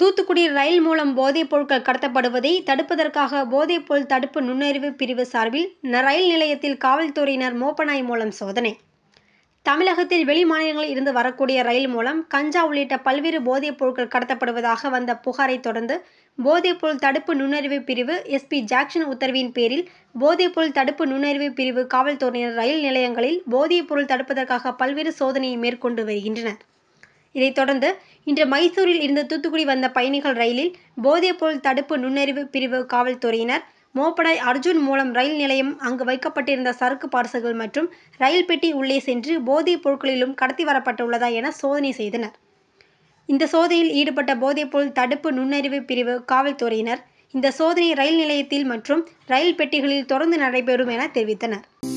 தூத்துக்குடி ரயில் மூலம் போதைப் பொருட்கள் கடத்தப்படுவதை தடுப்பதற்காக பொருள் தடுப்பு நுண்ணறிவு பிரிவு சார்பில் ரயில் நிலையத்தில் காவல்துறையினர் மோப்பநாய் மூலம் சோதனை தமிழகத்தில் வெளிமாநிலங்களில் இருந்து வரக்கூடிய ரயில் மூலம் கஞ்சா உள்ளிட்ட பல்வேறு போதைப் பொருட்கள் கடத்தப்படுவதாக வந்த புகாரை தொடர்ந்து பொருள் தடுப்பு நுண்ணறிவு பிரிவு எஸ்பி ஜாக்சன் உத்தரவின் பேரில் பொருள் தடுப்பு நுண்ணறிவு பிரிவு காவல்துறையினர் ரயில் நிலையங்களில் போதைப் பொருள் தடுப்பதற்காக பல்வேறு சோதனையை மேற்கொண்டு வருகின்றனர் இதைத் தொடர்ந்து இன்று மைசூரில் இருந்து தூத்துக்குடி வந்த பயணிகள் ரயிலில் பொருள் தடுப்பு நுண்ணறிவு பிரிவு காவல்துறையினர் மோப்படாய் அர்ஜுன் மூலம் ரயில் நிலையம் அங்கு வைக்கப்பட்டிருந்த சரக்கு பார்சல்கள் மற்றும் ரயில் பெட்டி உள்ளே சென்று போதைப் பொருட்களிலும் கடத்தி வரப்பட்டுள்ளதா என சோதனை செய்தனர் இந்த சோதனையில் ஈடுபட்ட பொருள் தடுப்பு நுண்ணறிவு பிரிவு காவல்துறையினர் இந்த சோதனை ரயில் நிலையத்தில் மற்றும் ரயில் பெட்டிகளில் தொடர்ந்து நடைபெறும் என தெரிவித்தனர்